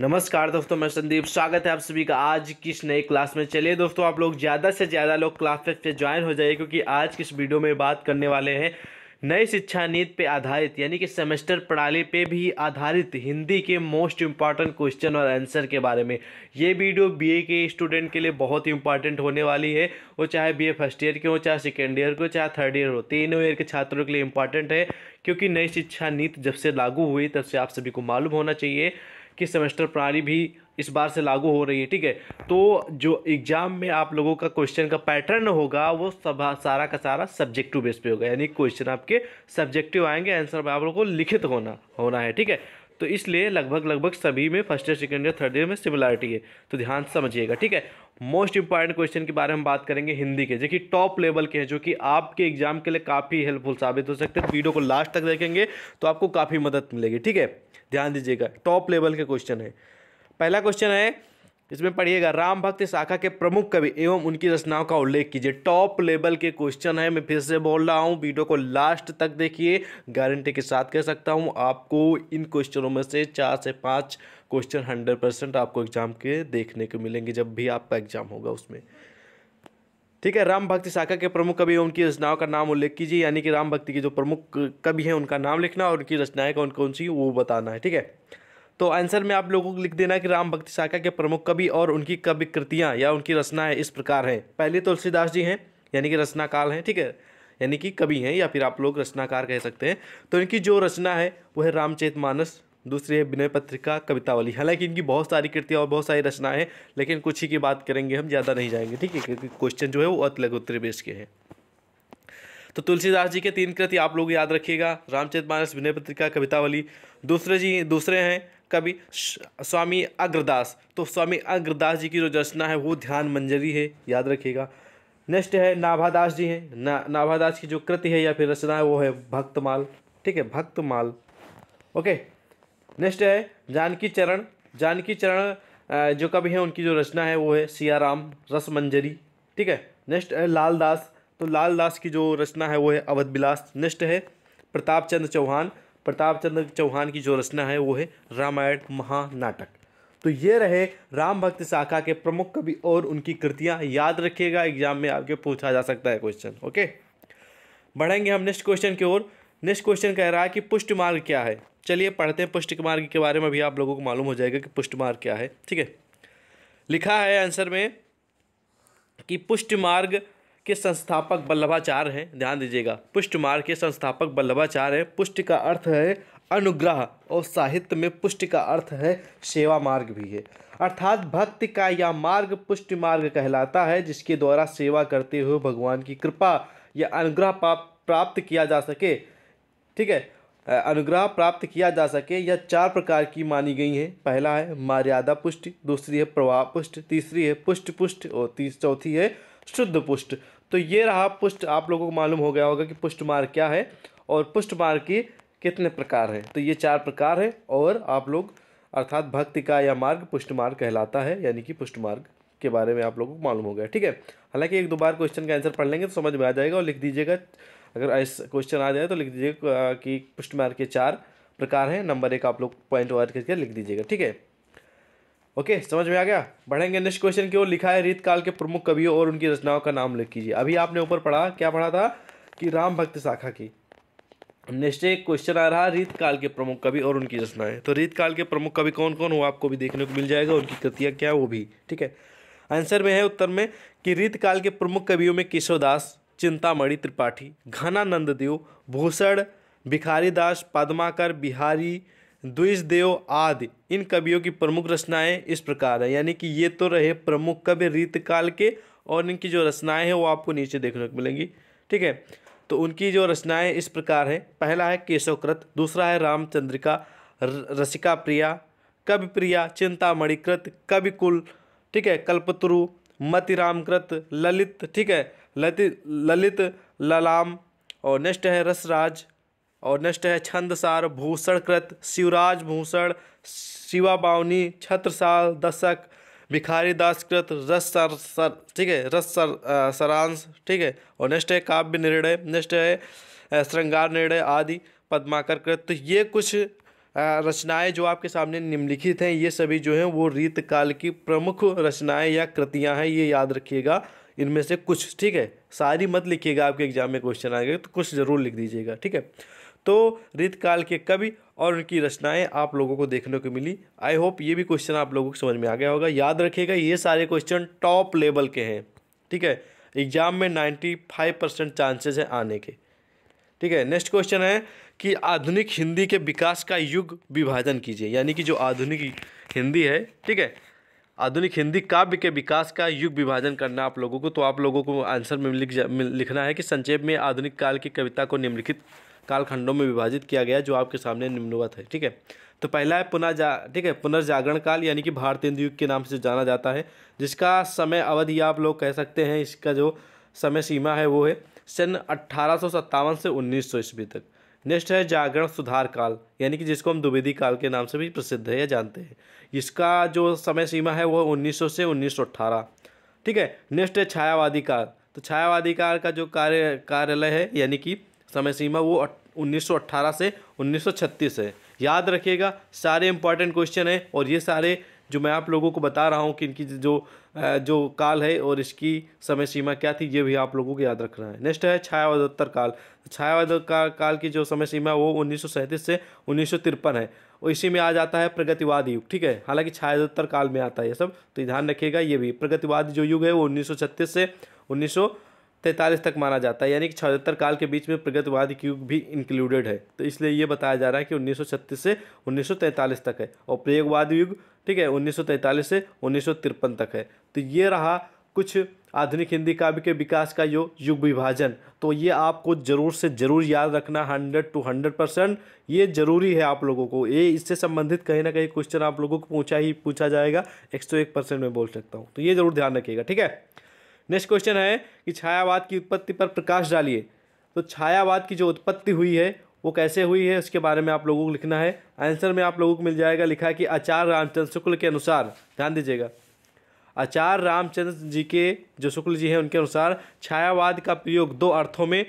नमस्कार दोस्तों मैं संदीप स्वागत है आप सभी का आज किस नए क्लास में चलिए दोस्तों आप लोग ज़्यादा से ज़्यादा लोग क्लास पे ज्वाइन हो जाइए क्योंकि आज किस वीडियो में बात करने वाले हैं नई शिक्षा नीति पे आधारित यानी कि सेमेस्टर प्रणाली पे भी आधारित हिंदी के मोस्ट इम्पॉर्टेंट क्वेश्चन और आंसर के बारे में ये वीडियो बीए के स्टूडेंट के लिए बहुत ही इंपॉर्टेंट होने वाली है वो चाहे बीए फर्स्ट ईयर के हो चाहे सेकेंड ईयर के हो चाहे थर्ड ईयर हो तीनों ईयर के छात्रों के लिए इंपॉर्टेंट है क्योंकि नई शिक्षा नीति जब से लागू हुई तब से आप सभी को मालूम होना चाहिए कि सेमेस्टर प्रणाली भी इस बार से लागू हो रही है ठीक है तो जो एग्ज़ाम में आप लोगों का क्वेश्चन का पैटर्न होगा वो सब सारा का सारा सब्जेक्टिव बेस पे होगा यानी क्वेश्चन आपके सब्जेक्टिव आएंगे आंसर में आप लोगों को लिखित होना होना है ठीक है तो इसलिए लगभग लगभग सभी में first year second year third year में सिमिलरिटी है तो ध्यान समझिएगा ठीक है मोस्ट इंपॉर्टेंट क्वेश्चन के बारे में बात करेंगे हिंदी के जो कि टॉप लेवल के हैं जो कि आपके एग्जाम के लिए काफ़ी हेल्पफुल साबित हो सकते हैं वीडियो को लास्ट तक देखेंगे तो आपको काफ़ी मदद मिलेगी ठीक है ध्यान दीजिएगा टॉप लेवल के क्वेश्चन है पहला क्वेश्चन है इसमें पढ़िएगा राम भक्त शाखा के प्रमुख कवि एवं उनकी रचनाओं का उल्लेख कीजिए टॉप लेवल के क्वेश्चन है मैं फिर से बोल रहा हूँ वीडियो को लास्ट तक देखिए गारंटी के साथ कह सकता हूँ आपको इन क्वेश्चनों में से चार से पाँच क्वेश्चन हंड्रेड परसेंट आपको एग्जाम के देखने को मिलेंगे जब भी आपका एग्जाम होगा उसमें ठीक है राम भक्ति शाखा के प्रमुख कवि उनकी रचनाओं का नाम उल्लेख कीजिए यानी कि राम भक्ति के जो प्रमुख कवि हैं उनका नाम लिखना और उनकी रचनाएं कौन कौन सी वो बताना है ठीक है तो आंसर में आप लोगों को लिख देना कि राम भक्ति शाखा के प्रमुख कवि और उनकी कवि कृतियाँ या उनकी रचनाएँ इस प्रकार हैं पहले तो तुलसीदास तो जी हैं यानी कि रचनाकाल हैं ठीक है यानी कि कवि हैं या फिर आप लोग रचनाकार कह सकते हैं तो इनकी जो रचना है वो है रामचेत मानस दूसरी है विनय पत्रिका कवितावली हालांकि इनकी बहुत सारी कृतियाँ और बहुत सारी रचनाएं हैं लेकिन कुछ ही की बात करेंगे हम ज़्यादा नहीं जाएंगे ठीक है क्योंकि क्वेश्चन जो है वो अतलग उत्तरी बेस के हैं तो तुलसीदास जी के तीन कृति आप लोग याद रखिएगा रामचरित मानस विनय पत्रिका कवितावली दूसरे जी दूसरे हैं कवि स्वामी अग्रदास तो स्वामी अग्रदास जी की जो रचना है वो ध्यान मंजरी है याद रखिएगा नेक्स्ट है नाभादास जी हैं ना नाभादास की जो कृति है या फिर रचना है वो है भक्तमाल ठीक है भक्तमाल ओके नेक्स्ट है जानकी चरण जानकी चरण जो कवि है उनकी जो रचना है वो है सियाराम रस मंजरी ठीक है नेक्स्ट है लाल दास तो लाल दास की जो रचना है वो है अवध बिलास नेक्स्ट है प्रताप चंद्र चौहान प्रताप चंद्र चौहान की जो रचना है वो है रामायण महानाटक तो ये रहे राम भक्त शाखा के प्रमुख कवि और उनकी कृतियाँ याद रखिएगा एग्जाम में आपके पूछा जा सकता है क्वेश्चन ओके बढ़ेंगे हम नेक्स्ट क्वेश्चन की ओर नेक्स्ट क्वेश्चन कह रहा है कि पुष्ट मार्ग क्या है चलिए पढ़ते हैं पुष्ट मार्ग के बारे में भी आप लोगों को मालूम हो जाएगा कि पुष्ट मार्ग क्या है ठीक है लिखा है आंसर में कि पुष्ट मार्ग के संस्थापक बल्लभाचार्य हैं ध्यान दीजिएगा पुष्ट मार्ग के संस्थापक बल्लभाचार्य हैं पुष्ट का अर्थ है अनुग्रह और साहित्य में पुष्ट का अर्थ है सेवा मार्ग भी है अर्थात भक्ति का यह मार्ग पुष्ट मार्ग कहलाता है जिसके द्वारा सेवा करते हुए भगवान की कृपा या अनुग्रह प्राप्त किया जा सके ठीक है अनुग्रह प्राप्त किया जा सके यह चार प्रकार की मानी गई हैं पहला है मर्यादा पुष्टि दूसरी है प्रवाह पुष्ट तीसरी है पुष्ट पुष्ट और तीस चौथी है शुद्ध पुष्ट तो ये रहा पुष्ट आप लोगों को मालूम हो गया होगा कि पुष्ट मार्ग क्या है और पुष्ट मार्ग के कितने प्रकार हैं तो ये चार प्रकार हैं और आप लोग अर्थात भक्ति का यह मार्ग पुष्ट मार्ग कहलाता है यानी कि पुष्ट मार्ग के बारे में आप लोगों को मालूम हो गया ठीक है हालांकि एक दो बार क्वेश्चन का आंसर पढ़ लेंगे तो समझ में आ जाएगा और लिख दीजिएगा अगर ऐसा क्वेश्चन आ जाए तो लिख दीजिएगा कि पुष्ट मार्ग के चार प्रकार हैं नंबर एक आप लोग पॉइंट वाइज करके लिख दीजिएगा ठीक है ओके समझ में आ गया बढ़ेंगे नेक्स्ट क्वेश्चन की ओर लिखा है रीत काल के प्रमुख कवियों और उनकी रचनाओं का नाम लिख कीजिए अभी आपने ऊपर पढ़ा क्या पढ़ा था कि राम भक्त शाखा की नेक्स्ट एक क्वेश्चन आ रहा है रीत काल के प्रमुख कवि और उनकी रचनाएं तो रीत काल के प्रमुख कवि कौन कौन वो आपको भी देखने को मिल जाएगा उनकी कृतियाँ क्या वो भी ठीक है आंसर में है उत्तर में कि रीत काल के प्रमुख कवियों में केशवदास चिंतामणि त्रिपाठी घनानंद देव भूषण भिखारीदास पद्माकर बिहारी द्विजदेव आदि इन कवियों की प्रमुख रचनाएं इस प्रकार है यानी कि ये तो रहे प्रमुख कवि रीतकाल के और इनकी जो रचनाएं हैं वो आपको नीचे देखने को मिलेंगी ठीक है तो उनकी जो रचनाएं इस प्रकार हैं पहला है केशवकृत दूसरा है रामचंद्रिका रसिका प्रिया कवि प्रिया चिंतामणिकृत कविकुल ठीक है कल्पतरु मतिरामकृत ललित ठीक है ललित ललित ललाम और नेक्स्ट है रसराज और नेक्स्ट है छंदसार भूषणकृत शिवराज भूषण शिवा बावनी छत्रसाल दशक भिखारी दासकृत रस सर सर ठीक है रस सर सरांश ठीक है और नेक्स्ट है काव्य निर्णय नेक्स्ट है श्रृंगार निर्णय आदि पद्माकर कृत तो ये कुछ रचनाएं जो आपके सामने निम्नलिखित हैं ये सभी जो हैं वो रीत काल की प्रमुख रचनाएं या कृतियां हैं ये याद रखिएगा इनमें से कुछ ठीक है सारी मत लिखिएगा आपके एग्जाम में क्वेश्चन आएंगे तो कुछ ज़रूर लिख दीजिएगा ठीक है तो रित काल के कवि और उनकी रचनाएं आप लोगों को देखने को मिली आई होप ये भी क्वेश्चन आप लोगों को समझ में आ गया होगा याद रखिएगा ये सारे क्वेश्चन टॉप लेवल के हैं ठीक है एग्जाम में नाइन्टी फाइव परसेंट चांसेज हैं आने के ठीक है नेक्स्ट क्वेश्चन है कि आधुनिक हिंदी के विकास का युग विभाजन कीजिए यानी कि जो आधुनिक हिंदी है ठीक है आधुनिक हिंदी काव्य के विकास का युग विभाजन करना आप लोगों को तो आप लोगों को आंसर में लिख लिखना है कि संक्षेप में आधुनिक काल की कविता को निम्नलिखित कालखंडों में विभाजित किया गया जो आपके सामने निम्नवत है ठीक है तो पहला है पुनः जा ठीक है पुनर्जागरण काल यानी कि भारतीय युग के नाम से जाना जाता है जिसका समय अवधि आप लोग कह सकते हैं इसका जो समय सीमा है वो है सन अट्ठारह से उन्नीस सौ ईस्वी तक नेक्स्ट है जागरण सुधार काल यानी कि जिसको हम द्विवेदी काल के नाम से भी प्रसिद्ध है या जानते हैं इसका जो समय सीमा है वो 1900 से 1918 ठीक है नेक्स्ट है छायावादी काल तो छायावादी काल का जो कार्य कार्यालय है यानी कि समय सीमा वो 1918 से 1936 है याद रखिएगा सारे इंपॉर्टेंट क्वेश्चन हैं और ये सारे जो मैं आप लोगों को बता रहा हूँ कि इनकी जो जो काल है और इसकी समय सीमा क्या थी ये भी आप लोगों को याद रखना है नेक्स्ट है छायावादोत्तर काल छायावाद का, काल की जो समय सीमा वो उन्नीस से उन्नीस है और इसी में आ जाता है प्रगतिवाद युग ठीक है हालांकि छायावोत्तर काल में आता है ये सब तो ध्यान रखिएगा ये भी प्रगतिवाद जो युग है वो उन्नीस से उन्नीस तैंतालीस तक माना जाता है यानी कि छहत्तर काल के बीच में प्रगतिवादी युग भी इंक्लूडेड है तो इसलिए ये बताया जा रहा है कि 1936 से 1943 तक है और प्रयोगवाद युग ठीक है 1943 से उन्नीस तक है तो ये रहा कुछ आधुनिक हिंदी काव्य के विकास का यो युग विभाजन तो ये आपको ज़रूर से ज़रूर याद रखना हंड्रेड टू हंड्रेड परसेंट ये ज़रूरी है आप लोगों को ये इससे संबंधित कहीं ना कहीं क्वेश्चन आप लोगों को पूछा ही पूछा जाएगा एक सौ एक परसेंट मैं बोल सकता हूँ तो ये ज़रूर ध्यान रखिएगा ठीक है नेक्स्ट क्वेश्चन है कि छायावाद की उत्पत्ति पर प्रकाश डालिए तो छायावाद की जो उत्पत्ति हुई है वो कैसे हुई है उसके बारे में आप लोगों को लिखना है आंसर में आप लोगों को मिल जाएगा लिखा है कि आचार्य रामचंद्र शुक्ल के अनुसार ध्यान दीजिएगा आचार्य रामचंद्र जी के जो शुक्ल जी हैं उनके अनुसार छायावाद का प्रयोग दो अर्थों में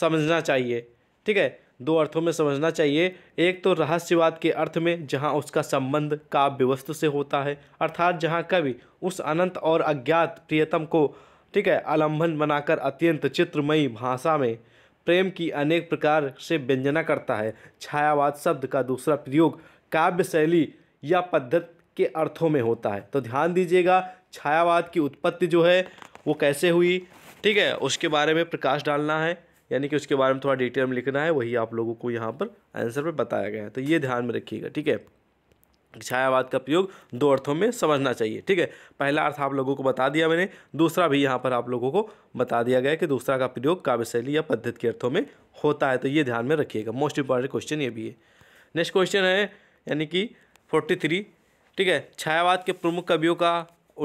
समझना चाहिए ठीक है दो अर्थों में समझना चाहिए एक तो रहस्यवाद के अर्थ में जहाँ उसका संबंध काव्य वस्तु से होता है अर्थात जहाँ कवि उस अनंत और अज्ञात प्रियतम को ठीक है आलम्भन बनाकर अत्यंत चित्रमयी भाषा में प्रेम की अनेक प्रकार से व्यंजना करता है छायावाद शब्द का दूसरा प्रयोग काव्य शैली या पद्धति के अर्थों में होता है तो ध्यान दीजिएगा छायावाद की उत्पत्ति जो है वो कैसे हुई ठीक है उसके बारे में प्रकाश डालना है यानी कि उसके बारे में थोड़ा डिटेल में लिखना है वही आप लोगों को यहाँ पर आंसर पर बताया गया है तो ये ध्यान में रखिएगा ठीक है छायावाद का प्रयोग दो अर्थों में समझना चाहिए ठीक है पहला अर्थ आप लोगों को बता दिया मैंने दूसरा भी यहाँ पर आप लोगों को बता दिया गया कि दूसरा का प्रयोग काव्य शैली या पद्धति के अर्थों में होता है तो ये ध्यान में रखिएगा मोस्ट इंपॉर्टेंट क्वेश्चन ये भी है नेक्स्ट क्वेश्चन है यानी कि फोर्टी थ्री ठीक है छायावाद के प्रमुख कवियों का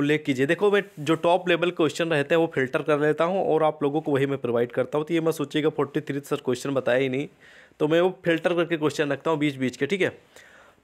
उल्लेख कीजिए देखो मैं जो टॉप लेवल क्वेश्चन रहते हैं वो फिल्टर कर लेता हूँ और आप लोगों को वही मैं प्रोवाइड करता हूँ तो ये मैं सोचिएगा फोर्टी थ्री सर क्वेश्चन बताया ही नहीं तो मैं वो फिल्टर करके क्वेश्चन रखता हूँ बीच बीच के ठीक है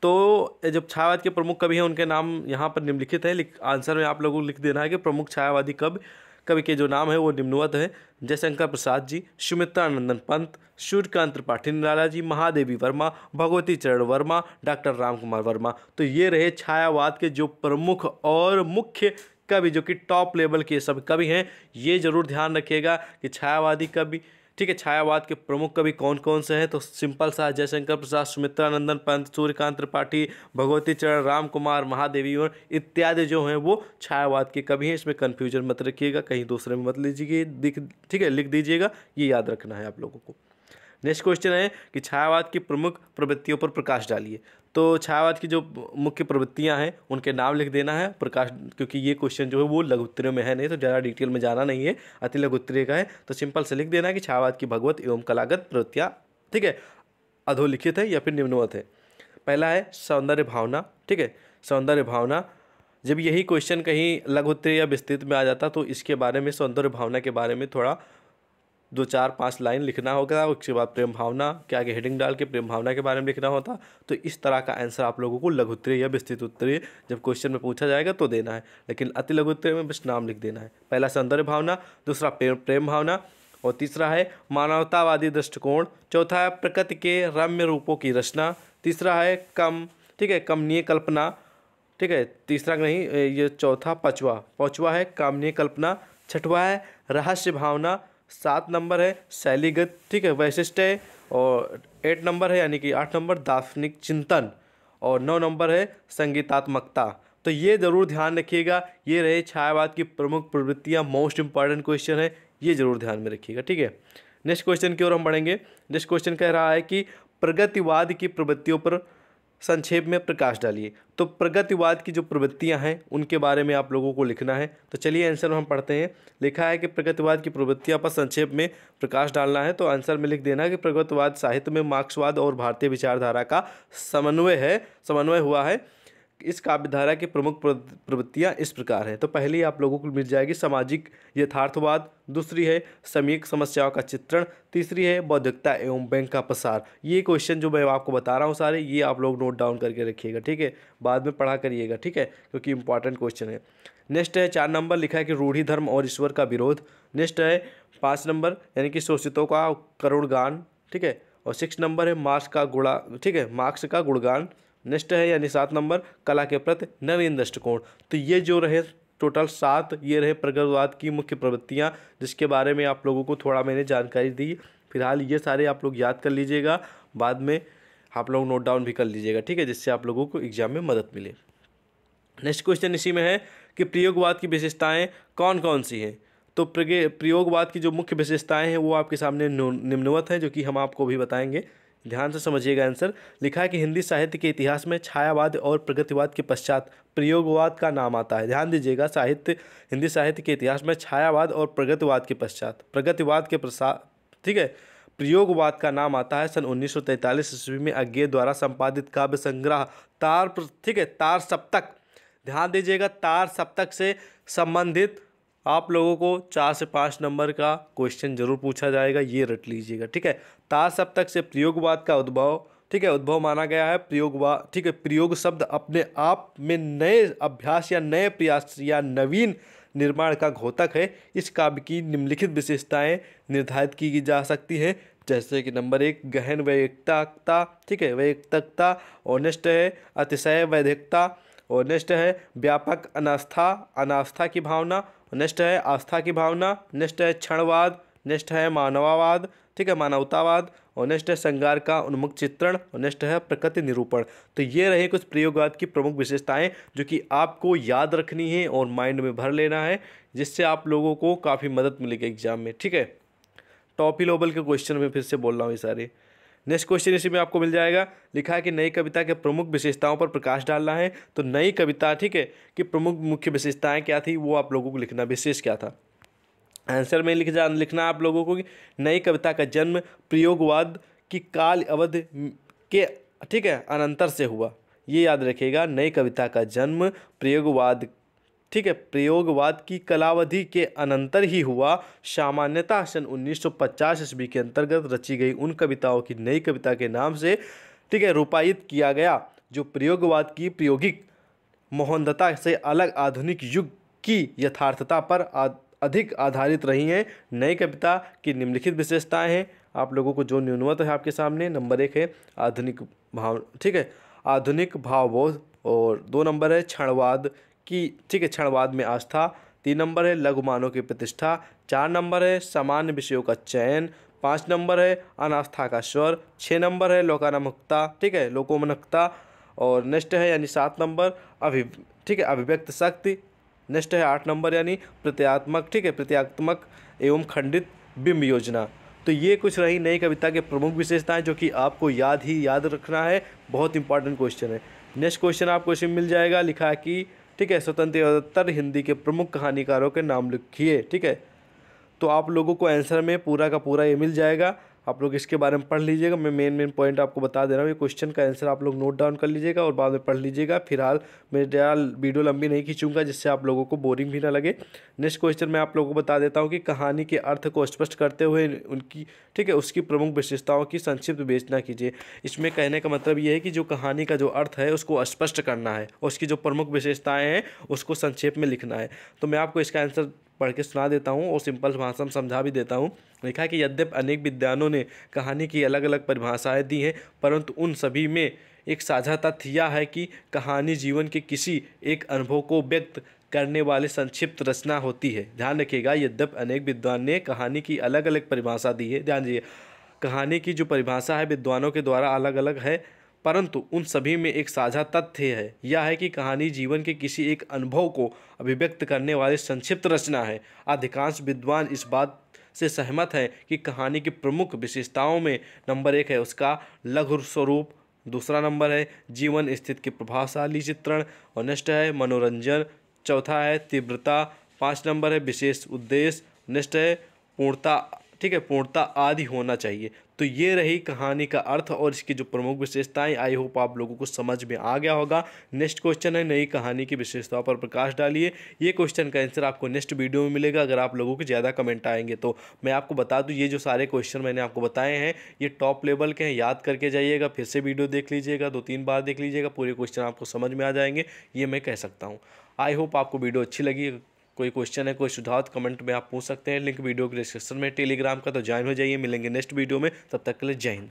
तो जब छायावाद के प्रमुख कवि हैं उनके नाम यहाँ पर निम्नलिखित है आंसर में आप लोगों को लिख देना है कि प्रमुख छायावादी कवि कवि के जो नाम है वो निम्नवत है जयशंकर प्रसाद जी सुमित्रानंदन पंत सूर्यकांत त्रिपाठी निराला जी महादेवी वर्मा भगवती चरण वर्मा डॉक्टर राम कुमार वर्मा तो ये रहे छायावाद के जो प्रमुख और मुख्य कवि जो कि टॉप लेवल के सब कवि हैं ये जरूर ध्यान रखिएगा कि छायावादी कवि ठीक है छायावाद के प्रमुख कवि कौन कौन से हैं तो सिंपल सा जयशंकर प्रसाद सुमित्रा नंदन पंत सूर्यकांत त्रिपाठी भगवती चरण राम कुमार महादेवी और इत्यादि जो हैं वो छायावाद के कवि हैं इसमें कन्फ्यूजन मत रखिएगा कहीं दूसरे में मत लीजिए दिख ठीक है लिख दीजिएगा ये याद रखना है आप लोगों को नेक्स्ट क्वेश्चन है कि छायावाद की प्रमुख प्रवृत्तियों पर प्रकाश डालिए तो छायावाद की जो मुख्य प्रवृत्तियाँ हैं उनके नाम लिख देना है प्रकाश क्योंकि ये क्वेश्चन जो है वो लघुत्तरीय में है नहीं तो ज़्यादा डिटेल में जाना नहीं है अति लघुत्तरीय का है तो सिंपल से लिख देना है कि छायावाद की भगवत एवं कलागत प्रवृत्तियाँ ठीक है अधोलिखित है या फिर निम्नवत है पहला है सौंदर्य भावना ठीक है सौंदर्य भावना जब यही क्वेश्चन कहीं लघुत्तरीय या विस्तृत में आ जाता तो इसके बारे में सौंदर्य भावना के बारे में थोड़ा दो चार पाँच लाइन लिखना होगा उसके बाद प्रेम भावना के आगे हेडिंग डाल के प्रेम भावना के बारे में लिखना होता तो इस तरह का आंसर आप लोगों को लघुत्तरीय या विस्तृत उत्तरीय जब क्वेश्चन में पूछा जाएगा तो देना है लेकिन अति लघुत्तरीय में बस नाम लिख देना है पहला सौंदर्य भावना दूसरा प्रेम प्रेम भावना और तीसरा है मानवतावादी दृष्टिकोण चौथा है प्रकृति के रम्य रूपों की रचना तीसरा है कम ठीक है कमनीय कल्पना ठीक है तीसरा नहीं ये चौथा पचवा पचवा है कामनीय कल्पना छठवा है रहस्य भावना सात नंबर है शैलीगत ठीक है वैशिष्ट है और एट नंबर है यानी कि आठ नंबर दार्शनिक चिंतन और नौ नंबर है संगीतात्मकता तो ये ज़रूर ध्यान रखिएगा ये रहे छायावाद की प्रमुख प्रवृत्तियाँ मोस्ट इंपॉर्टेंट क्वेश्चन है ये ज़रूर ध्यान में रखिएगा ठीक है नेक्स्ट क्वेश्चन की ओर हम बढ़ेंगे नेक्स्ट क्वेश्चन कह रहा है कि प्रगतिवाद की प्रवृत्तियों पर संक्षेप में प्रकाश डालिए तो प्रगतिवाद की जो प्रवृत्तियां हैं उनके बारे में आप लोगों को लिखना है तो चलिए आंसर हम पढ़ते हैं लिखा है कि प्रगतिवाद की प्रवृत्तियां पर संक्षेप में प्रकाश डालना है तो आंसर में लिख देना है कि प्रगतिवाद साहित्य में मार्क्सवाद और भारतीय विचारधारा का समन्वय है समन्वय हुआ है इस काव्यधारा की प्रमुख प्रवृत्तियाँ इस प्रकार है तो पहली आप लोगों को मिल जाएगी सामाजिक यथार्थवाद दूसरी है समीक समस्याओं का चित्रण तीसरी है बौद्धिकता एवं बैंक का प्रसार ये क्वेश्चन जो मैं आपको बता रहा हूँ सारे ये आप लोग नोट डाउन करके रखिएगा ठीक है बाद में पढ़ा करिएगा ठीक है क्योंकि इंपॉर्टेंट क्वेश्चन है नेक्स्ट है चार नंबर लिखा है कि रूढ़ी धर्म और ईश्वर का विरोध नेक्स्ट है पाँच नंबर यानी कि शोषितों का करुणगान ठीक है और सिक्स नंबर है मार्क्स का गुणा ठीक है मार्क्स का गुणगान नेक्स्ट है यानी सात नंबर कला के प्रति नवीन दृष्टिकोण तो ये जो रहे टोटल सात ये रहे प्रगतिवाद की मुख्य प्रवृत्तियाँ जिसके बारे में आप लोगों को थोड़ा मैंने जानकारी दी फिलहाल ये सारे आप लोग याद कर लीजिएगा बाद में आप लोग नोट डाउन भी कर लीजिएगा ठीक है जिससे आप लोगों को एग्जाम में मदद मिले नेक्स्ट क्वेश्चन इसी में है कि प्रयोगवाद की विशेषताएं कौन कौन सी हैं तो प्रयोगवाद की जो मुख्य विशेषताएं हैं वो आपके सामने निम्नवत हैं जो कि हम आपको भी बताएंगे ध्यान से समझिएगा आंसर लिखा है कि हिंदी साहित्य के इतिहास में छायावाद और प्रगतिवाद के पश्चात प्रयोगवाद का नाम आता है ध्यान दीजिएगा साहित्य हिंदी साहित्य के इतिहास में छायावाद और प्रगतिवाद के पश्चात प्रगतिवाद के प्रसार ठीक है प्रयोगवाद का नाम आता है सन 1943 ईस्वी में अज्ञे द्वारा संपादित काव्य संग्रह तार ठीक है तार सप्तक ध्यान दीजिएगा तार सप्तक से संबंधित आप लोगों को चार से पाँच नंबर का क्वेश्चन जरूर पूछा जाएगा ये रट लीजिएगा ठीक है ताज सब तक से प्रयोगवाद का उद्भव ठीक है उद्भव माना गया है प्रयोगवाद ठीक है प्रयोग शब्द अपने आप में नए अभ्यास या नए प्रयास या नवीन निर्माण का घोतक है इस काव्य की निम्नलिखित विशेषताएं निर्धारित की जा सकती हैं जैसे कि नंबर एक गहन वैयक्तिकता ठीक है वैयक्तिकता ऑनेस्ट है अतिशय वैधिकता ऑनेस्ट है व्यापक अनास्था अनास्था की भावना नेक्स्ट है आस्था की भावना नेक्स्ट है क्षणवाद नेक्स्ट है मानवावाद ठीक है मानवतावाद और नेक्स्ट है श्रृंगार का उन्मुख चित्रण और नेक्स्ट है प्रकृति निरूपण तो ये रहे कुछ प्रयोगवाद की प्रमुख विशेषताएं जो कि आपको याद रखनी है और माइंड में भर लेना है जिससे आप लोगों को काफ़ी मदद मिलेगी एग्जाम में ठीक है टॉप ही लेवल के क्वेश्चन में फिर से बोल रहा हूँ ये सारे नेक्स्ट क्वेश्चन इसी में आपको मिल जाएगा लिखा है कि नई कविता के प्रमुख विशेषताओं पर प्रकाश डालना है तो नई कविता ठीक है कि प्रमुख मुख्य विशेषताएँ क्या थी वो आप लोगों को लिखना विशेष क्या था आंसर में लिख जा लिखना आप लोगों को कि नई कविता का जन्म प्रयोगवाद की काल अवध के ठीक है अनंतर से हुआ ये याद रखिएगा नई कविता का जन्म प्रयोगवाद ठीक है प्रयोगवाद की कलावधि के अनंतर ही हुआ सामान्यता सन 1950 ईस्वी के अंतर्गत रची गई उन कविताओं की नई कविता के नाम से ठीक है रूपायित किया गया जो प्रयोगवाद की प्रायोगिक मोहनदता से अलग आधुनिक युग की यथार्थता पर अधिक आधारित रही हैं नई कविता की निम्नलिखित विशेषताएं हैं आप लोगों को जो न्यूनवत है आपके सामने नंबर एक है आधुनिक भाव ठीक है आधुनिक भावबोध और दो नंबर है क्षणवाद की क्षणवाद में आस्था तीन नंबर है लघु मानव की प्रतिष्ठा चार नंबर है सामान्य विषयों का चयन पाँच नंबर है अनास्था का स्वर छः नंबर है लोकानमुखता ठीक है लोकोमनकता और नेक्स्ट है यानी सात नंबर अभि ठीक है अभिव्यक्त शक्ति नेक्स्ट है आठ नंबर यानी प्रत्यात्मक ठीक है प्रत्यात्मक एवं खंडित बिंब योजना तो ये कुछ रही नई कविता के प्रमुख विशेषताएं जो कि आपको याद ही याद रखना है बहुत इंपॉर्टेंट क्वेश्चन है नेक्स्ट क्वेश्चन आपको इसमें मिल जाएगा लिखा कि ठीक है स्वतंत्रोत्तर हिंदी के प्रमुख कहानीकारों के नाम लिखिए ठीक है तो आप लोगों को आंसर में पूरा का पूरा ये मिल जाएगा आप लोग इसके बारे में पढ़ लीजिएगा मैं मेन मेन पॉइंट आपको बता दे रहा हूँ ये क्वेश्चन का आंसर आप लोग नोट डाउन कर लीजिएगा और बाद में पढ़ लीजिएगा फिलहाल मेरा वीडियो लंबी नहीं खींचूंगा जिससे आप लोगों को बोरिंग भी ना लगे नेक्स्ट क्वेश्चन मैं आप लोगों को बता देता हूँ कि कहानी के अर्थ को स्पष्ट करते हुए उनकी ठीक है उसकी प्रमुख विशेषताओं की संक्षिप्त विवेचना कीजिए इसमें कहने का मतलब ये है कि जो कहानी का जो अर्थ है उसको स्पष्ट करना है उसकी जो प्रमुख विशेषताएँ हैं उसको संक्षेप में लिखना है तो मैं आपको इसका आंसर पढ़ के सुना देता हूँ और सिंपल भाषा में समझा भी देता हूँ लिखा है कि यद्यप अनेक विद्वानों ने कहानी की अलग अलग परिभाषाएँ दी हैं परंतु उन सभी में एक साझा तथ्य यह है कि कहानी जीवन के किसी एक अनुभव को व्यक्त करने वाले संक्षिप्त रचना होती है ध्यान रखिएगा यद्यप अनेक विद्वान ने कहानी की अलग अलग परिभाषा दी है ध्यान दीजिए कहानी की जो परिभाषा है विद्वानों के द्वारा अलग अलग है परंतु उन सभी में एक साझा तथ्य है यह है कि कहानी जीवन के किसी एक अनुभव को अभिव्यक्त करने वाली संक्षिप्त रचना है अधिकांश विद्वान इस बात से सहमत हैं कि कहानी की प्रमुख विशेषताओं में नंबर एक है उसका लघु स्वरूप दूसरा नंबर है जीवन स्थिति के प्रभावशाली चित्रण और नेक्स्ट है मनोरंजन चौथा है तीव्रता पाँच नंबर है विशेष उद्देश्य नेक्स्ट है पूर्णता ठीक है पूर्णता आदि होना चाहिए तो ये रही कहानी का अर्थ और इसकी जो प्रमुख विशेषताएं आई होप आप लोगों को समझ में आ गया होगा नेक्स्ट क्वेश्चन है नई कहानी की विशेषताओं पर प्रकाश डालिए ये क्वेश्चन का आंसर आपको नेक्स्ट वीडियो में मिलेगा अगर आप लोगों के ज़्यादा कमेंट आएंगे तो मैं आपको बता दूँ ये जो सारे क्वेश्चन मैंने आपको बताए हैं ये टॉप लेवल के हैं याद करके जाइएगा फिर से वीडियो देख लीजिएगा दो तीन बार देख लीजिएगा पूरे क्वेश्चन आपको समझ में आ जाएंगे ये मैं कह सकता हूँ आई होप आपको वीडियो अच्छी लगी कोई क्वेश्चन है कोई सुझाव कमेंट में आप पूछ सकते हैं लिंक वीडियो के डिस्क्रिप्शन में टेलीग्राम का तो ज्वाइन हो जाइए मिलेंगे नेक्स्ट वीडियो में तब तक के लिए जय हिंद